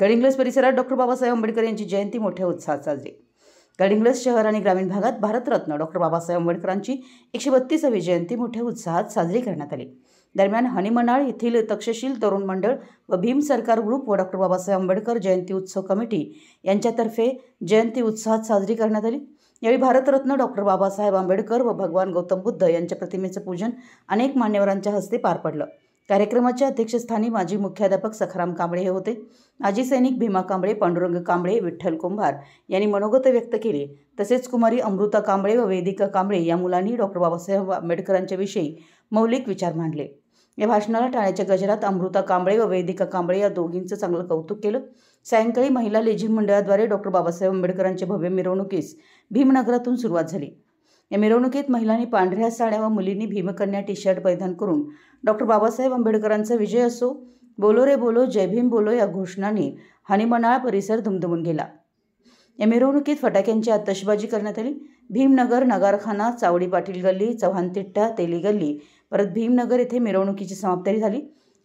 गडिंग्लज परिसरात डॉक्टर बाबासाहेब आंबेडकर यांची जयंती मोठ्या उत्साहात साजरी गडिंग्लज शहर आणि ग्रामीण भागात भारतरत्न डॉक्टर बाबासाहेब आंबेडकरांची एकशे बत्तीसावी जयंती मोठ्या उत्साहात साजरी करण्यात आली दरम्यान हनीमनाळ येथील तक्षशील तरुण मंडळ व भीम सरकार ग्रुप व डॉक्टर बाबासाहेब आंबेडकर जयंती उत्सव कमिटी यांच्यातर्फे जयंती उत्साहात साजरी करण्यात आली यावेळी भारतरत्न डॉक्टर बाबासाहेब आंबेडकर व भगवान गौतम बुद्ध यांच्या प्रतिमेचं पूजन अनेक मान्यवरांच्या हस्ते पार पडलं कार्यक्रमाच्या अध्यक्षस्थानी माजी मुख्याध्यापक सखाराम कांबळे हे होते माजी सैनिक भीमा कांबळे पांडुरंग कांबळे विठ्ठल कुंभार यांनी मनोगत व्यक्त केले तसेच कुमारी अमृता कांबळे व वेदिका कांबळे या मुलांनी डॉक्टर बाबासाहेब आंबेडकरांच्याविषयी मौलिक विचार मांडले या भाषणाला ठाण्याच्या गजरात अमृता कांबळे व वेदिका कांबळे या दोघींचं चांगलं कौतुक केलं सायंकाळी महिला लेझिम मंडळाद्वारे डॉक्टर बाबासाहेब आंबेडकरांच्या भव्य मिरवणुकीस भीमनगरातून सुरुवात झाली या मिरवणुकीत महिलांनी पांढऱ्या साड्या व मुलींनी भीमकन्या टी शर्ट परिधान करून डॉक्टर बाबासाहेब आंबेडकरांचा विजय असो बोलो रे बोलो जय भीम बोलो या घोषणाने हानिमनाळ परिसर धुमधुमून गेला या मिरवणुकीत फटाक्यांची आतषबाजी करण्यात आली भीमनगर नगारखाना चावडी पाटील गल्ली चव्हाण तिट्टा तेली गल्ली परत भीमनगर येथे मिरवणुकीची समाप्तरी झाली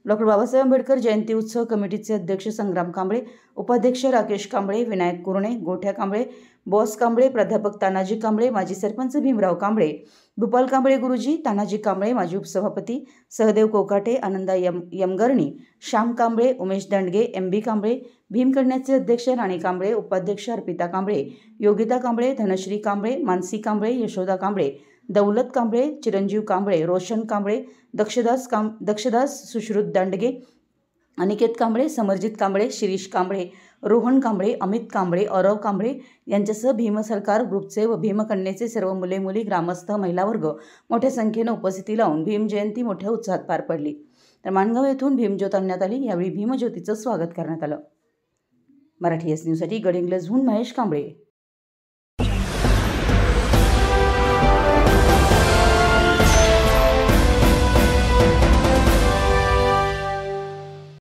डॉक्टर बाबासाहेब आंबेडकर जयंती उत्सव कमिटीचे अध्यक्ष संग्राम कांबळे उपाध्यक्ष राकेश कांबळे विनायक कुरणे गोठ्या कांबळे बॉस कांबळे प्राध्यापक तानाजी कांबळे माजी सरपंच भीमराव कांबळे भूपाल कांबळे गुरुजी तानाजी कांबळे माजी उपसभापती सहदेव कोकाटे आनंदा यम यमगर्णी श्याम कांबळे उमेश दंडगे एम बी कांबळे भीमकन्याचे अध्यक्ष राणी कांबळे उपाध्यक्ष अर्पिता कांबळे योगिता कांबळे धनश्री कांबळे मानसी कांबळे यशोदा कांबळे दौलत कांबळे चिरंजीव कांबळे रोशन कांबळे दक्षदास काम दक्षदास सुश्रुत दांडगे अनिकेत कांबळे समरजित कांबळे शिरीष कांबळे रोहन कांबळे अमित कांबळे औरव कांबळे यांच्यासह भीम सरकार ग्रुपचे व भीमकन्येचे सर्व मुले मुली ग्रामस्थ महिला वर्ग मोठ्या संख्येनं उपस्थिती लावून भीम जयंती मोठ्या उत्साहात पार पडली तर माणगाव येथून भीमज्योत आणण्यात आली यावेळी भीमज्योतीचं स्वागत करण्यात आलं मराठी एस न्यूजसाठी गडिंग्लजहून महेश कांबळे